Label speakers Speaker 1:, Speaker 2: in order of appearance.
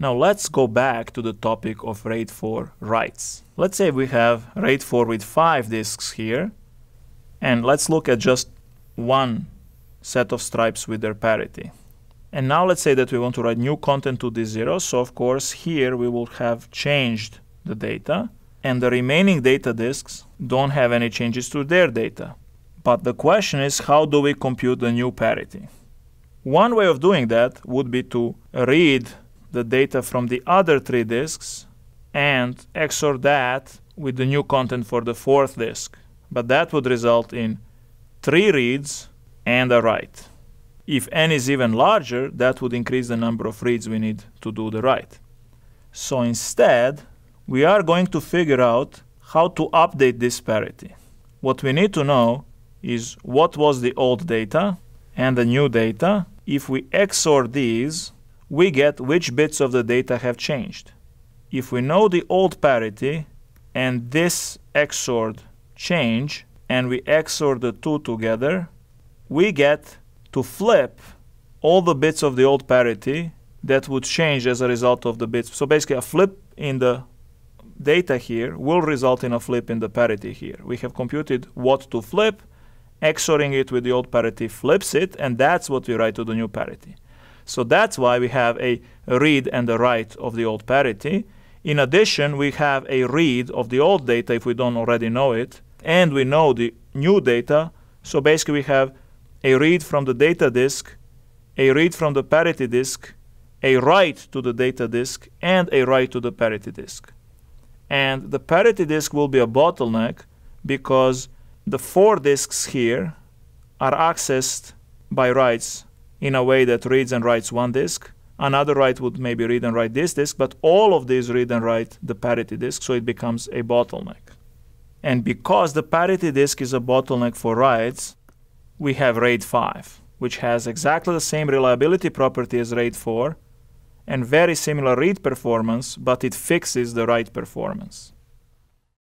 Speaker 1: Now let's go back to the topic of RAID 4 writes. Let's say we have RAID 4 with five disks here, and let's look at just one set of stripes with their parity. And now let's say that we want to write new content to this zero, so of course here we will have changed the data, and the remaining data disks don't have any changes to their data. But the question is how do we compute the new parity? One way of doing that would be to read the data from the other three disks and XOR that with the new content for the fourth disk. But that would result in three reads and a write. If n is even larger, that would increase the number of reads we need to do the write. So instead, we are going to figure out how to update this parity. What we need to know is what was the old data and the new data. If we XOR these, we get which bits of the data have changed. If we know the old parity and this XORed change, and we XOR the two together, we get to flip all the bits of the old parity that would change as a result of the bits. So basically a flip in the data here will result in a flip in the parity here. We have computed what to flip, XORing it with the old parity flips it, and that's what we write to the new parity. So that's why we have a read and a write of the old parity. In addition, we have a read of the old data if we don't already know it, and we know the new data. So basically, we have a read from the data disk, a read from the parity disk, a write to the data disk, and a write to the parity disk. And the parity disk will be a bottleneck because the four disks here are accessed by writes in a way that reads and writes one disk. Another write would maybe read and write this disk, but all of these read and write the parity disk, so it becomes a bottleneck. And because the parity disk is a bottleneck for writes, we have RAID 5, which has exactly the same reliability property as RAID 4 and very similar read performance, but it fixes the write performance.